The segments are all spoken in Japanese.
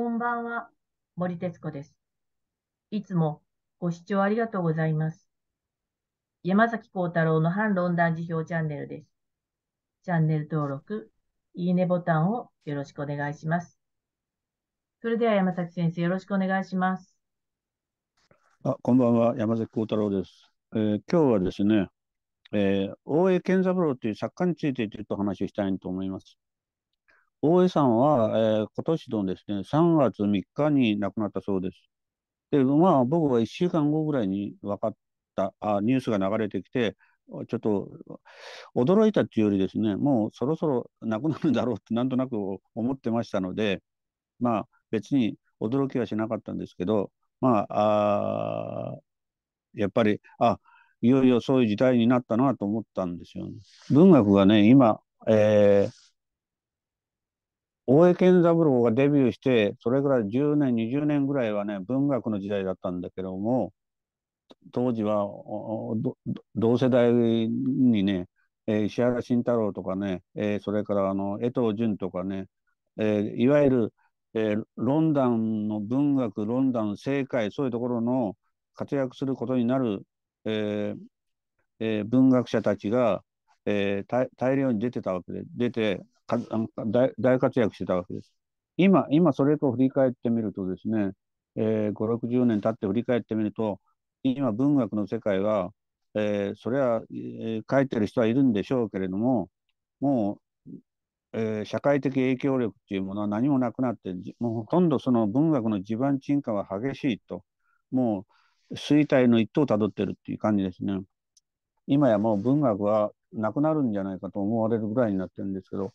こんばんは、森哲子です。いつもご視聴ありがとうございます。山崎幸太郎の反論断辞表チャンネルです。チャンネル登録、いいねボタンをよろしくお願いします。それでは山崎先生、よろしくお願いします。あこんばんは、山崎幸太郎です。えー、今日はですね、えー、大江健三郎という作家についてちょっと話をしたいと思います。大江さんは、えー、今年のですね、3月3日に亡くなったそうです。で、まあ、僕は1週間後ぐらいに分かった、あニュースが流れてきて、ちょっと驚いたっていうよりですね、もうそろそろ亡くなるだろうってなんとなく思ってましたので、まあ別に驚きはしなかったんですけど、まあ、あやっぱり、あいよいよそういう時代になったなと思ったんですよ、ね。文学がね、今、えー、大江健三郎がデビューしてそれから10年20年ぐらいはね文学の時代だったんだけども当時は同世代にね、えー、石原慎太郎とかね、えー、それからあの江藤淳とかね、えー、いわゆる、えー、ロンドンの文学ロンドン政界そういうところの活躍することになる、ええー、文学者たちが、えー、大量に出てたわけで出てか大大活躍してたわけです。今、今それと振り返ってみるとですね、えー、5、60年経って振り返ってみると、今文学の世界は、えー、それは、えー、書いてる人はいるんでしょうけれども、もう、えー、社会的影響力っていうものは何もなくなって、もうほとんどその文学の地盤沈下は激しいと、もう衰退の一途をたどってるっていう感じですね。今やもう文学はなくなるんじゃないかと思われるぐらいになってるんですけど、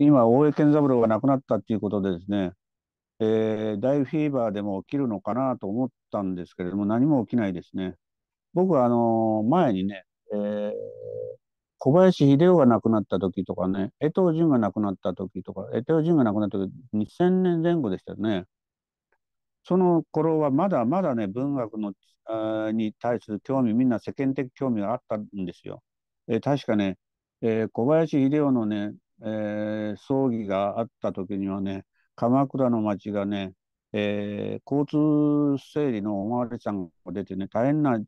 今、大江健三郎が亡くなったっていうことでですね、えー、大フィーバーでも起きるのかなと思ったんですけれども、何も起きないですね。僕はあの前にね、えー、小林秀夫が亡くなった時とかね、江藤淳が亡くなった時とか、江藤淳が亡くなった時、2000年前後でしたよね。その頃はまだまだね、文学のに対する興味、みんな世間的興味があったんですよ。えー、確かね、えー、小林秀夫のね、えー、葬儀があった時にはね鎌倉の町がね、えー、交通整理のお巡りさんが出てね大変な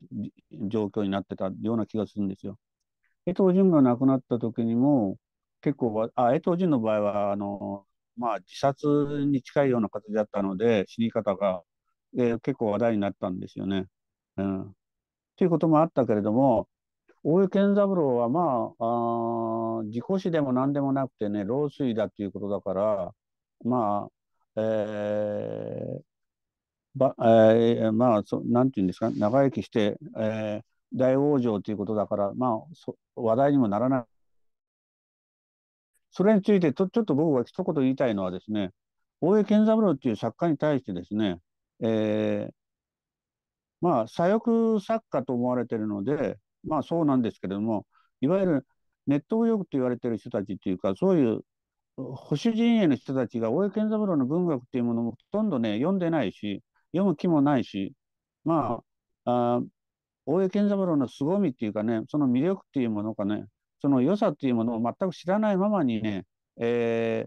状況になってたような気がするんですよ。江藤純が亡くなった時にも結構あ江藤淳の場合はあの、まあ、自殺に近いような形だったので死に方が、えー、結構話題になったんですよね。うん、ということもあったけれども大江健三郎はまあ、あ自己死でも何でもなくてね、老衰だっていうことだから、まあ、えー、ばえー、まあそ、なんていうんですか、長生きして、えー、大往生ということだから、まあ、そ話題にもならない。それについてと、ちょっと僕が一言言いたいのはですね、大江健三郎っていう作家に対してですね、えー、まあ、左翼作家と思われてるので、まあそうなんですけれども、いわゆるネット右翼と言われてる人たちというか、そういう保守陣営の人たちが大江健三郎の文学というものもほとんどね、読んでないし、読む気もないし、まあ、あ大江健三郎の凄みっていうかね、その魅力っていうものかね、その良さっていうものを全く知らないままにね、え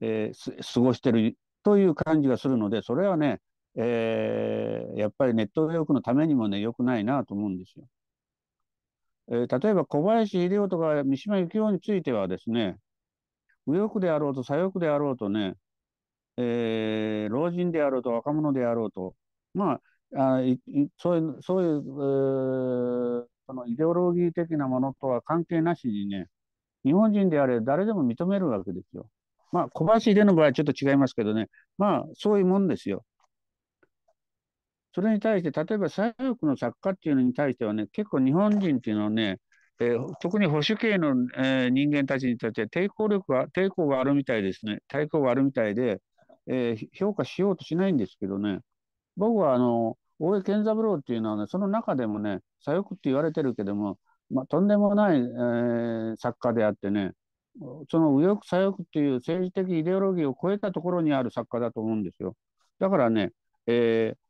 ーえー、過ごしてるという感じがするので、それはね、えー、やっぱりネット右翼のためにもね、良くないなと思うんですよ。えー、例えば小林秀夫とか三島由紀夫についてはですね、右翼であろうと左翼であろうとね、えー、老人であろうと若者であろうと、まあ、あそういう、そういう、えー、そのイデオロギー的なものとは関係なしにね、日本人であれ誰でも認めるわけですよ。まあ、小林秀の場合はちょっと違いますけどね、まあ、そういうもんですよ。それに対して、例えば左翼の作家っていうのに対してはね、結構日本人っていうのはね、えー、特に保守系の、えー、人間たちにとって抵抗力が、抵抗があるみたいですね。抵抗があるみたいで、えー、評価しようとしないんですけどね。僕はあの、大江健三郎っていうのはね、その中でもね、左翼って言われてるけども、まあ、とんでもない、えー、作家であってね、その右翼左翼っていう政治的イデオロギーを超えたところにある作家だと思うんですよ。だからね、えー、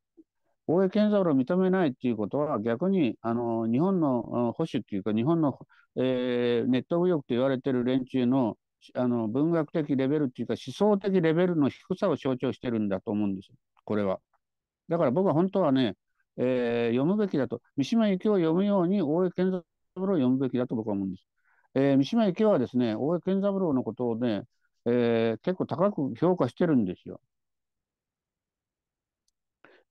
大江健三郎を認めないっていうことは、逆にあの日本の保守っていうか、日本の、えー、ネット右翼と言われてる連中のあの文学的レベルっていうか、思想的レベルの低さを象徴してるんだと思うんですよ、これは。だから僕は本当はね、えー、読むべきだと、三島由紀夫を読むように大江健三郎を読むべきだと僕は思うんです。えー、三島由紀夫はですね、大江健三郎のことをね、えー、結構高く評価してるんですよ。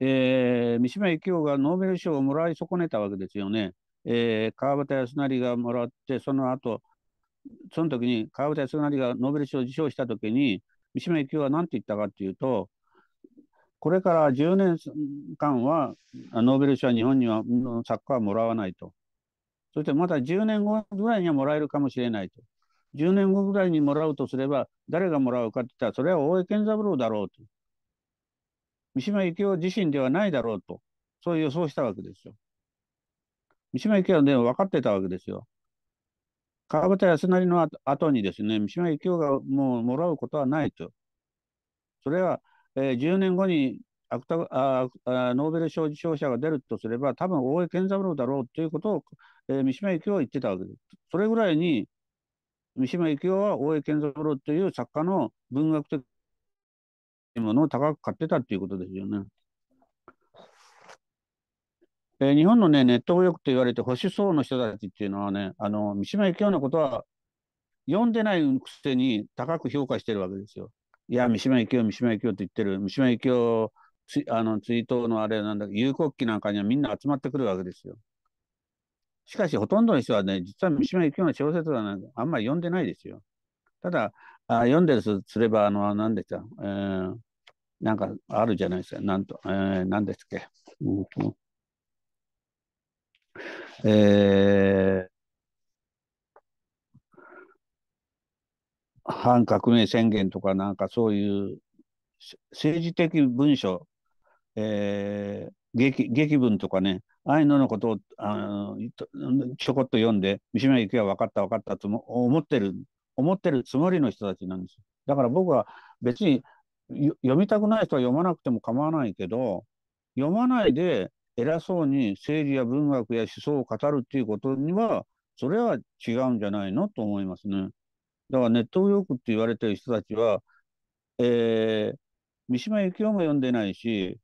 えー、三島由紀夫がノーベル賞をもらい損ねたわけですよね。えー、川端康成がもらって、その後、その時に川端康成がノーベル賞を受賞した時に、三島由紀夫は何て言ったかというと、これから10年間はノーベル賞は日本には作家はもらわないと。そしてまた10年後ぐらいにはもらえるかもしれないと。10年後ぐらいにもらうとすれば、誰がもらうかって言ったら、それは大江健三郎だろうと。三島由紀夫自身ではないだろうと、そう予想したわけですよ。三島由紀夫は、ね、分かってたわけですよ。川端康成の後にですね、三島由紀夫がもうもらうことはないと。それは、えー、10年後に芥ああノーベル賞受賞者が出るとすれば、多分大江健三郎だろうということを、えー、三島由紀夫は言ってたわけです。それぐらいに、三島由紀夫は大江健三郎という作家の文学的ものを高く買ってたっていうことですよね。えー、日本のね、ネット右翼と言われて保守層の人たちっていうのはね、あの、三島由紀夫のことは読んでないくせに高く評価してるわけですよ。いや、三島由紀夫、三島由紀夫って言ってる。三島由紀夫あの追悼のあれなんだ有国旗なんかにはみんな集まってくるわけですよ。しかし、ほとんどの人はね、実は三島由紀夫の小説は、あんまり読んでないですよ。ただ、あ読んでるすれば、あの、何でした、えー、なんかあるじゃないですか、なんと、えー、何ですっけ。うん、えー反革命宣言とかなんかそういう政治的文書、えー、劇劇文とかねああいうののことをあのちょこっと読んで三島由紀は分かった分かったと思ってる思ってるつもりの人たちなんです。だから僕は別に読みたくない人は読まなくても構わないけど、読まないで偉そうに政治や文学や思想を語るっていうことには、それは違うんじゃないのと思いますね。だからネット右翼って言われてる人たちは、えー、三島由紀夫も読んでないし、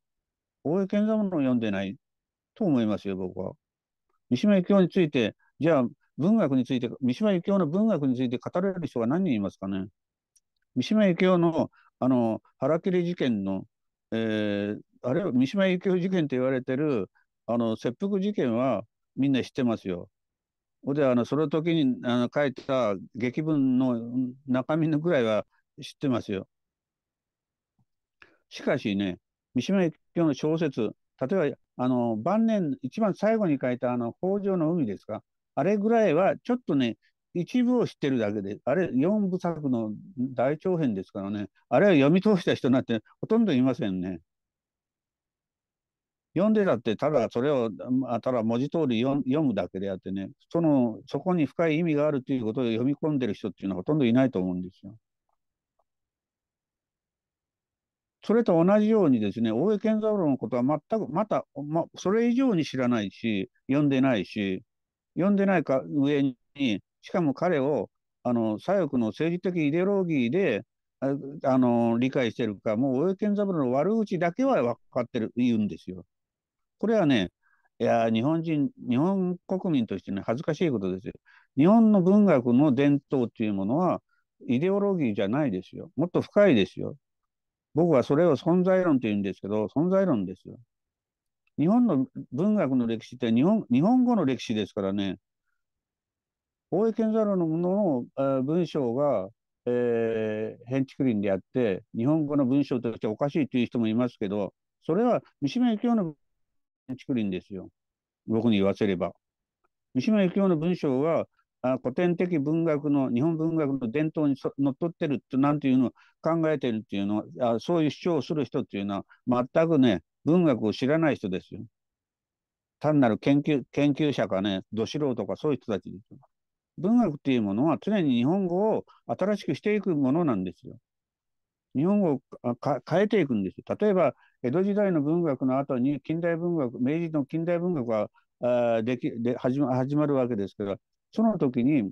大江健三も読んでないと思いますよ、僕は。三島由紀夫について、じゃあ文学について、三島由紀夫の文学について語れる人が何人いますかね。三島由紀夫の、あの、腹切り事件の、えー、あれ、三島由紀夫事件と言われてる、あの、切腹事件はみんな知ってますよ。ほで、あの、その時にあの書いてた劇文の中身のぐらいは知ってますよ。しかしね、三島由紀夫の小説、例えば、あの、晩年、一番最後に書いた、あの、北条の海ですか。あれぐらいはちょっとね、一部を知ってるだけで、あれ、四部作の大長編ですからね、あれは読み通した人なんてほとんどいませんね。読んでたって、ただそれを、ただ文字通り読むだけであってね、その、そこに深い意味があるということを読み込んでる人っていうのはほとんどいないと思うんですよ。それと同じようにですね、大江健三郎のことは全く、また、ま、それ以上に知らないし、読んでないし、読んでないか上に、しかも彼を、あの、左翼の政治的イデオロギーで、あの、理解してるか、もう大江健三郎の悪口だけは分かってる、言うんですよ。これはね、いや、日本人、日本国民としてね、恥ずかしいことですよ。日本の文学の伝統というものは、イデオロギーじゃないですよ。もっと深いですよ。僕はそれを存在論というんですけど、存在論ですよ。日本の文学の歴史って日本日本語の歴史ですからね、大江健三郎のものの文章が、えー、変築林であって、日本語の文章としておかしいという人もいますけど、それは三島由紀夫の変築林ですよ。僕に言わせれば。三島由紀夫の文章はあ古典的文学の日本文学の伝統にのっとってるってなんていうのを考えてるっていうのはあそういう主張をする人っていうのは全くね文学を知らない人ですよ。単なる研究研究者かね、ど素人かそういう人たちですよ。文学っていうものは常に日本語を新しくしていくものなんですよ。日本語を変えていくんですよ。例えば、江戸時代の文学の後に近代文学、明治の近代文学があできで始ま始まるわけですけど、その時に、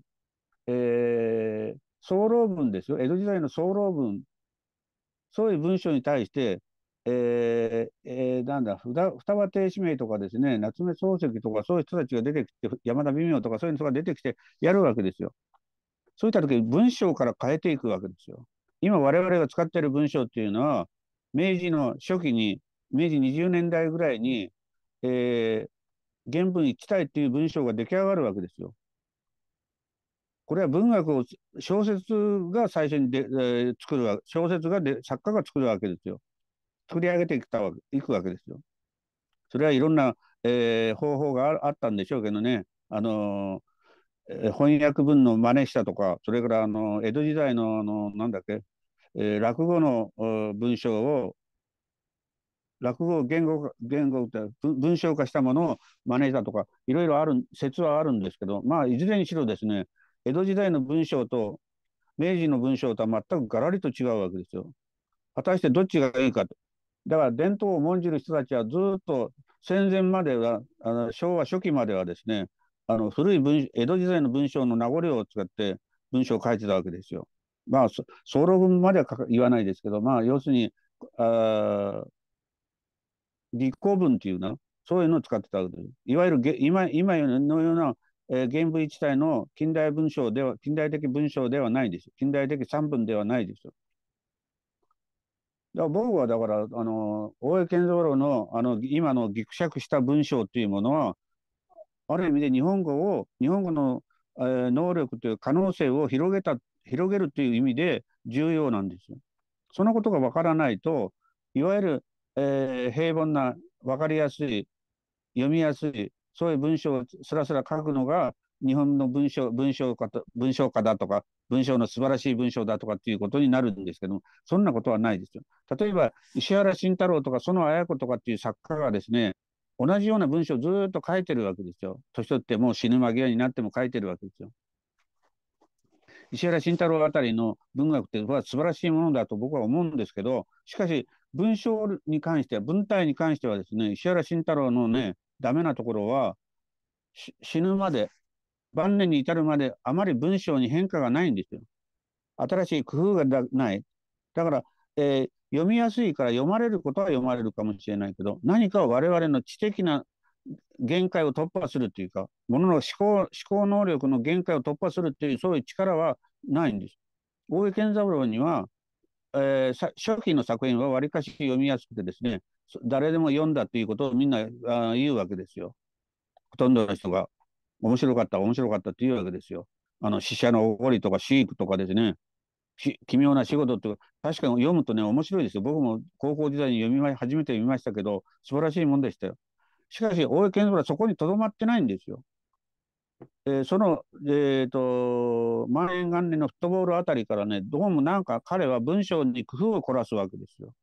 えー、総論文ですよ。江戸時代の総論文。そういう文章に対して、えー、えー、なんだ、双葉亭指名とかですね、夏目漱石とか、そういう人たちが出てきて、山田美明とか、そういう人が出てきてやるわけですよ。そういった時文章から変えていくわけですよ。今、我々が使っている文章っていうのは、明治の初期に、明治20年代ぐらいに、えー、原文一体っていう文章が出来上がるわけですよ。これは文学を、小説が最初にで、えー、作るわけ、小説がで作家が作るわけですよ。取り上げてきたわいくわけですよ。それはいろんな、えー、方法があったんでしょうけどね、あのー、翻訳文の真似したとか、それから、あの江戸時代のあのなんだっけ、えー、落語の文章を落語を言語言語って文章化したものを真似したとかいろいろある説はあるんですけどまあいずれにしろですね江戸時代の文章と明治の文章とは全くガラリと違うわけですよ。果たしてどっちがいいかだから伝統を重んじる人たちはずっと戦前まではあの昭和初期まではですねあの古い文江戸時代の文章の名残を使って文章を書いてたわけですよ。まあ総論までは言わないですけど、まあ、要するにあ立候文っていうなそういうのを使ってたわけです。いわゆる今今のような、えー、原文一体の近代文章では近代的文章ではないです。近代的三文ではないです。だ僕はだから、あの、大江健三郎の、あの、今のぎくしゃくした文章というものは、ある意味で日本語を、日本語の、えー、能力という可能性を広げた、広げるという意味で重要なんですよ。そのことがわからないと、いわゆる、えー、平凡な、わかりやすい、読みやすい、そういう文章をすらすら書くのが、日本の文章、文章家と、文章家だとか、文章の素晴らしい文章だとかっていうことになるんですけども、そんなことはないですよ。例えば、石原慎太郎とか園綾子とかっていう作家がですね、同じような文章をずっと書いてるわけですよ。年取ってもう死ぬ間際になっても書いてるわけですよ。石原慎太郎あたりの文学っては素晴らしいものだと僕は思うんですけど、しかし文章に関しては、文体に関してはですね、石原慎太郎のね、ダメなところは、死ぬまで晩年に至るまであまり文章に変化がないんですよ。新しい工夫がない。だから、えー、読みやすいから読まれることは読まれるかもしれないけど、何か我々の知的な限界を突破するというか、ものの思考思考能力の限界を突破するという、そういう力はないんです。大江健三郎には、えー、初期の作品はわりかし読みやすくてですね、誰でも読んだということをみんなあ言うわけですよ。ほとんどの人が。面白かった、面白かったっていうわけですよ。あの、死者のおごりとか、飼育とかですね。奇妙な仕事っていうか、確かに読むとね、面白いですよ。僕も高校時代に読みま、初めて読みましたけど、素晴らしいもんでしたよ。しかし、大江健三はそこにとどまってないんですよ。えー、その、えっ、ー、と、万円元年のフットボールあたりからね、どうもなんか彼は文章に工夫を凝らすわけですよ。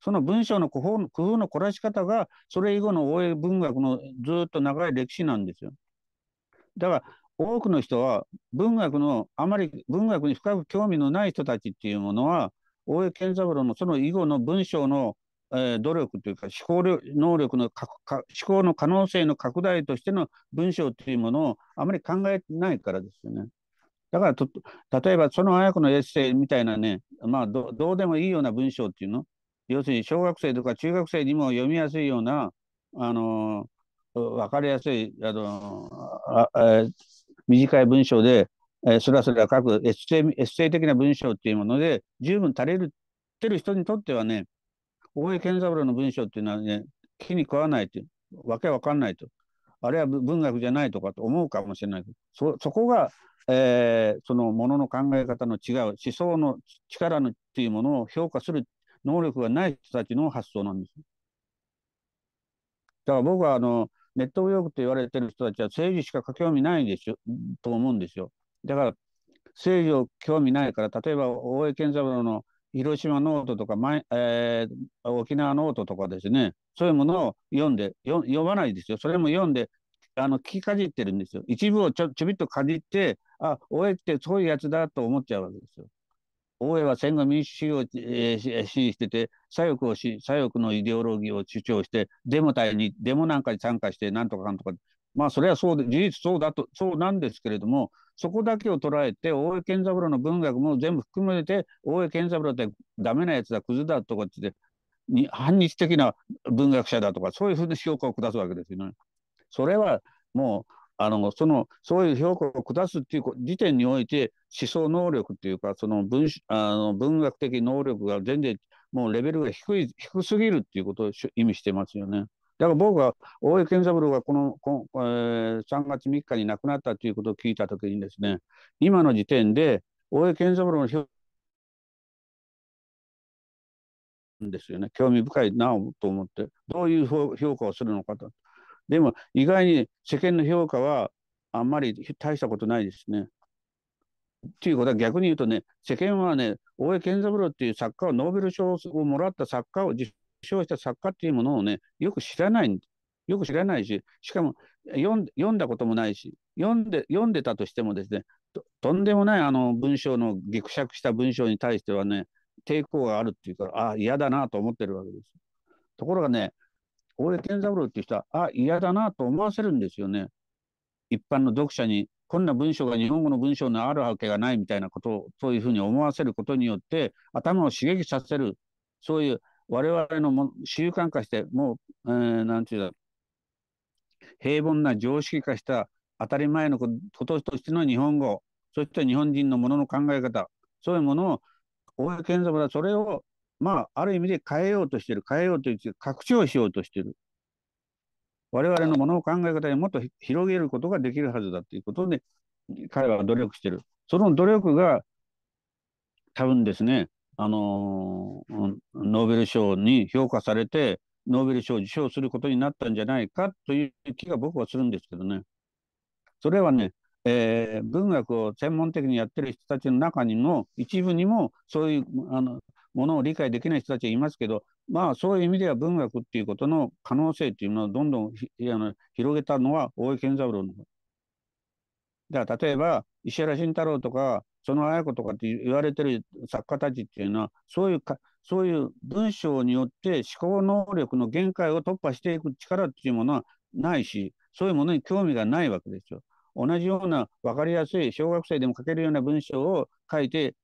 その文章の工夫の凝らし方が、それ以後の大江文学のずっと長い歴史なんですよ。だから多くの人は文学のあまり文学に深く興味のない人たちっていうものは大江健三郎のその以後の文章の、えー、努力というか思考能力のかか思考の可能性の拡大としての文章っていうものをあまり考えないからですよね。だからと例えばその綾子のエッセイみたいなね、まあど、どうでもいいような文章っていうの要するに小学生とか中学生にも読みやすいようなあの分かりやすいあのあ、え短い文章で、えー、そらそら書くエッセイエッセイ的な文章っていうもので十分足りるてる人にとってはね大江健三郎の文章っていうのはね気に食わないというわけわかんないとあるいは文学じゃないとかと思うかもしれないけどそこが、えー、そのものの考え方の違う思想の力のっていうものを評価する能力がない人たちの発想なんです。だから僕はあのネット右翼と言われてる人たちは政治しか興味ないでしょ、と思うんですよ。だから、政治を興味ないから、例えば大江健三郎の広島ノートとか、えー、沖縄ノートとかですね、そういうものを読んで、読まないですよ。それも読んで、あの、聞きかじってるんですよ。一部をちょ、ちょびっとかじって、あ、大江ってそういうやつだと思っちゃうわけですよ。大江は戦後民主主義を、え支持してて、左翼をし、左翼のイデオロギーを主張して、デモ隊に、デモなんかに参加して、なんとかかんとか、まあ、それはそうで、事実そうだと、そうなんですけれども、そこだけを捉えて、大江健三郎の文学も全部含めて、大江健三郎ってダメなやつだ、クズだとかってって、に反日的な文学者だとか、そういうふうに評価を下すわけですよね。それはもうあのそのそういう評価を下すっていう時点において思想能力っていうかその文あの文学的能力が全然もうレベルが低い低すぎるっていうことを意味してますよね。だから僕は大江健三郎がこのこ、えー、3月3日に亡くなったということを聞いたときにですね今の時点で大江健三郎の評ですよね興味深いなと思ってどういう評価をするのかとでも意外に世間の評価はあんまり大したことないですね。ということは逆に言うとね、世間はね、大江健三郎っていう作家を、ノーベル賞をもらった作家を受賞した作家っていうものをね、よく知らない、よく知らないし、しかも読ん読んだこともないし、読んで読んでたとしてもですね、ととんでもないあの文章のぎくしゃくした文章に対してはね、抵抗があるっていうか、ああ、嫌だなと思ってるわけです。ところがね、俺健三郎っていう人は、あ、嫌だなと思わせるんですよね。一般の読者に、こんな文章が日本語の文章のあるわけがないみたいなことを、そういうふうに思わせることによって、頭を刺激させる、そういう我々のも習慣化して、もう、えー、なんていうだ平凡な常識化した当たり前のこととしての日本語、そして日本人のものの考え方、そういうものを、大江健三郎はそれをまあ、ある意味で変えようとしてる、変えようとしてか拡張しようとしてる。我々のものを考え方にもっと広げることができるはずだということで、彼は努力してる。その努力が、多分ですね、あのー、ノーベル賞に評価されて、ノーベル賞を受賞することになったんじゃないかという気が僕はするんですけどね。それはね、えー、文学を専門的にやってる人たちの中にも一部にもそういうあのものを理解できない人たちはいますけど、まあ、そういう意味では文学っていうことの可能性っていうのをどんどんあの広げたのは大江健三郎のだから例えば石原慎太郎とかその綾子とかって言われてる作家たちっていうのはそういうかそういう文章によって思考能力の限界を突破していく力っていうものはないしそういうものに興味がないわけですよ。同じような分かりやすい小学生でも書けるような文章を書いて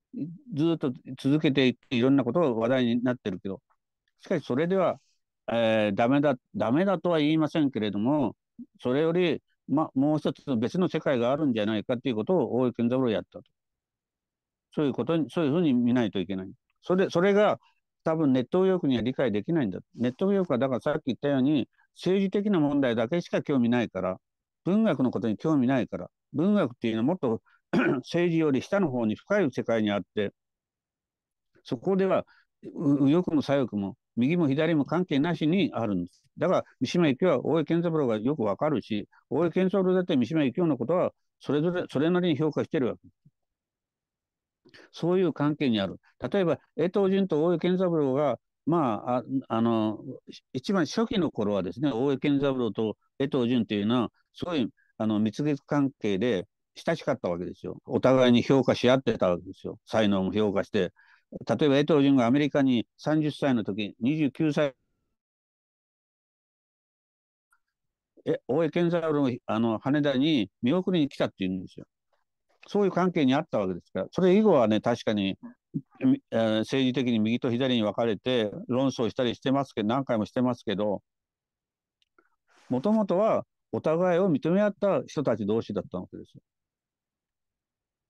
ずっと続けていっていろんなことが話題になってるけどしかしそれでは、えー、ダメだダメだとは言いませんけれどもそれより、ま、もう一つ別の世界があるんじゃないかということを大江健三郎やったとそういうことにそういうふうに見ないといけない。それそれが多分ネット右翼には理解できないんだ。ネット右翼はだからさっき言ったように政治的な問題だけしか興味ないから文学のことに興味ないから文学っていうのはもっと 政治より下の方に深い世界にあって、そこでは右翼も左翼も右も左も関係なしにあるんです。だから三島由紀夫は大江健三郎がよくわかるし、大江健三郎だって三島由紀夫のことはそれぞれそれなりに評価してるわけそういう関係にある。例えば、江藤淳と大江健三郎が、まあ、ああの、一番初期の頃はですね、大江健三郎と江藤淳というのは、すごい、あの、蜜月関係で、親しかったわけですよ。お互いに評価し合ってたわけですよ。才能も評価して。例えばエトロジンがアメリカに30歳の時、29歳。え、大江健三郎のあの羽田に見送りに来たっていうんですよ。そういう関係にあったわけですから、それ以後はね、確かに、えー、政治的に右と左に分かれて論争したりしてますけど、何回もしてますけど、もともとはお互いを認め合った人たち同士だったわけですよ。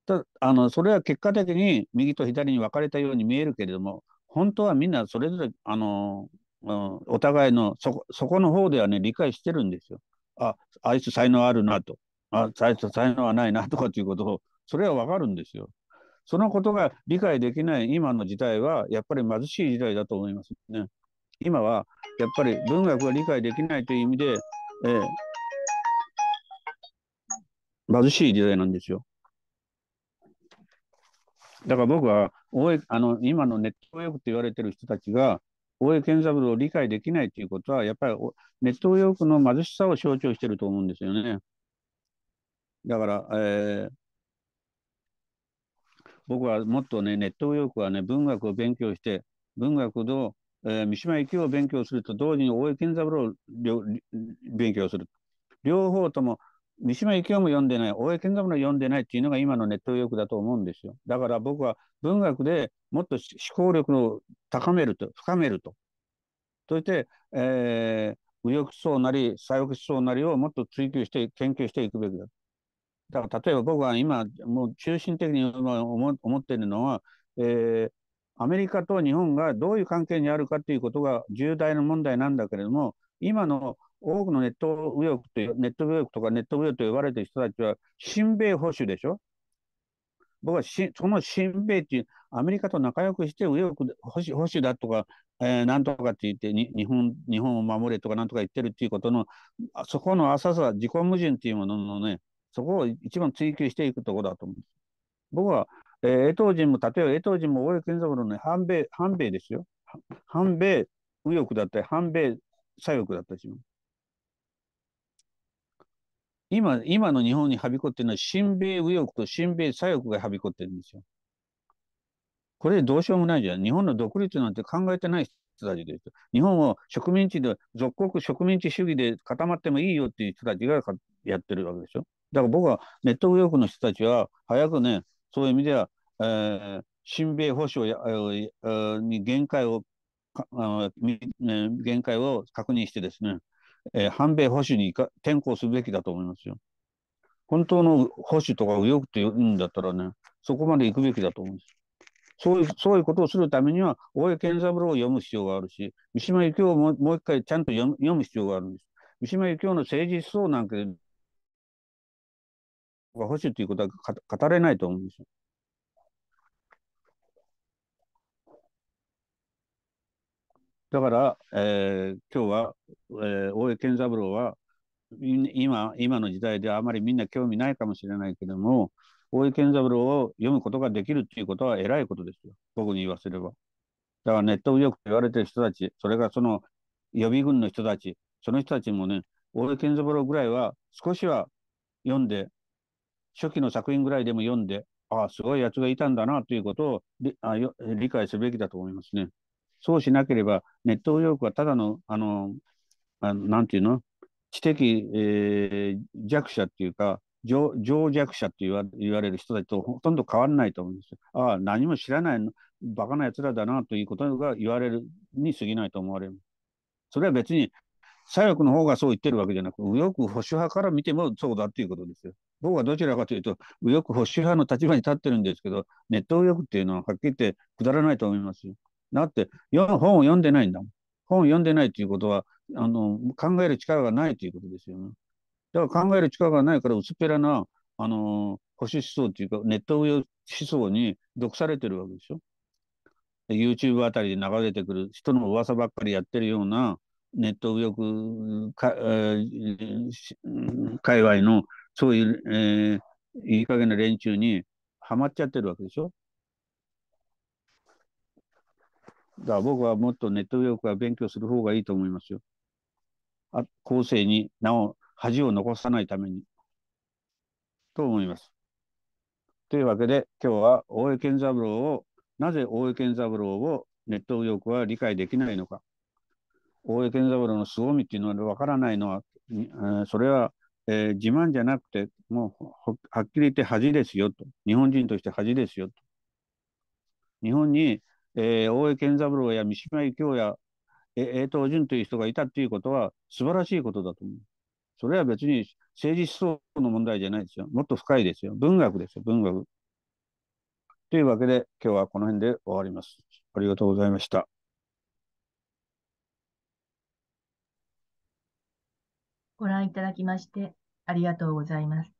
たあのそれは結果的に右と左に分かれたように見えるけれども、本当はみんなそれぞれ、あのお互いのそこそこの方ではね、理解してるんですよ。あ、あいつ才能あるなと、あ、あいつ才能はないなとかっていうことを、それは分かるんですよ。そのことが理解できない今の時代は、やっぱり貧しい時代だと思いますね。今は、やっぱり文学が理解できないという意味で、えー、貧しい時代なんですよ。だから僕は大江あの今のネット右翼って言われてる人たちが大江健三郎を理解できないということはやっぱりネット右翼の貧しさを象徴してると思うんですよね。だから、えー、僕はもっとねネット右翼はね文学を勉強して文学の、えー、三島由紀夫を勉強すると同時に大江健三郎を勉強する。両方とも三島由紀夫も読んでない、大江健三も読んでないっていうのが今のネット右翼だと思うんですよ。だから僕は文学でもっと思考力を高めると、深めると。そして、えー、右翼思想なり、左翼思想なりをもっと追求して、研究していくべきだ。だから例えば僕は今、もう中心的に思っているのは、えー、アメリカと日本がどういう関係にあるかということが重大な問題なんだけれども、今の多くのネット右翼という、ネット右翼とかネット右翼と呼ばれてる人たちは、親米保守でしょ僕はし、その親米っていう、アメリカと仲良くして右翼保守保守だとか、えー、なんとかって言ってに、日本、日本を守れとかなんとか言ってるっていうことの、そこの浅さ、自己矛盾っていうもののね、そこを一番追求していくところだと思う。僕は、えー、江藤人も、例えば江藤人も大江健三郎の、ね、反米、反米ですよ。反米右翼だったり、反米左翼だったりします。今、今の日本にはびこってるのは、親米右翼と親米左翼がはびこってるんですよ。これどうしようもないじゃん。日本の独立なんて考えてない人たちです。日本を植民地で、属国植民地主義で固まってもいいよっていう人たちがやってるわけでしょ。だから僕はネット右翼の人たちは、早くね、そういう意味では、えー、親米保障に限界を、限界を確認してですね、えー、反米保守に転向すべきだと思いますよ。本当の保守とか右翼って言うんだったらね、そこまで行くべきだと思うんです。そういう、そういうことをするためには、大江健三郎を読む必要があるし、三島由紀夫をもう一回ちゃんと読む必要があるんです。三島由紀夫の政治思想なんか保守ということは語れないと思うんですよ。だから、えー、今日は、えー、大江健三郎は今今の時代ではあまりみんな興味ないかもしれないけども大江健三郎を読むことができるっていうことは偉いことですよ僕に言わせれば。だからネット右翼と言われてる人たちそれがその予備軍の人たちその人たちもね大江健三郎ぐらいは少しは読んで初期の作品ぐらいでも読んでああすごいやつがいたんだなということを理解すべきだと思いますね。そうしなければ、ネット右翼はただの、あの、あなんていうの知的、えー、弱者っていうか、情弱者って言わ言われる人たちとほとんど変わらないと思うんですよ。ああ、何も知らないの、バカな奴らだなということが言われるに過ぎないと思われる。それは別に、左翼の方がそう言ってるわけじゃなく、右翼保守派から見てもそうだっていうことですよ。僕はどちらかというと、右翼保守派の立場に立ってるんですけど、ネット右翼っていうのははっきり言ってくだらないと思いますよ。だって本を読んでないんだもん。本を読んでないということはあの考える力がないということですよね。だから考える力がないから薄っぺらなあの保守思想というかネット思想に毒されてるわけでしょ。YouTube あたりで流れてくる人の噂ばっかりやってるようなネット右翼か、えー、界隈のそういう、えー、いい加減な連中にはまっちゃってるわけでしょ。だ僕はもっとネット右クは勉強する方がいいと思いますよ。あ後世になお恥を残さないために。と思います。というわけで今日は大江健三郎をなぜ大江健三郎をネット右クは理解できないのか大江健三郎の凄みっていうのは分からないのは、えー、それは、えー、自慢じゃなくてもうはっきり言って恥ですよと日本人として恥ですよと日本にえー、大江健三郎や三島由紀夫や江藤淳という人がいたっていうことは素晴らしいことだと思う。それは別に政治思想の問題じゃないですよ。もっと深いですよ。文学ですよ、文学。というわけで、今日はこの辺で終わります。ありがとうございました。ご覧いただきまして、ありがとうございます。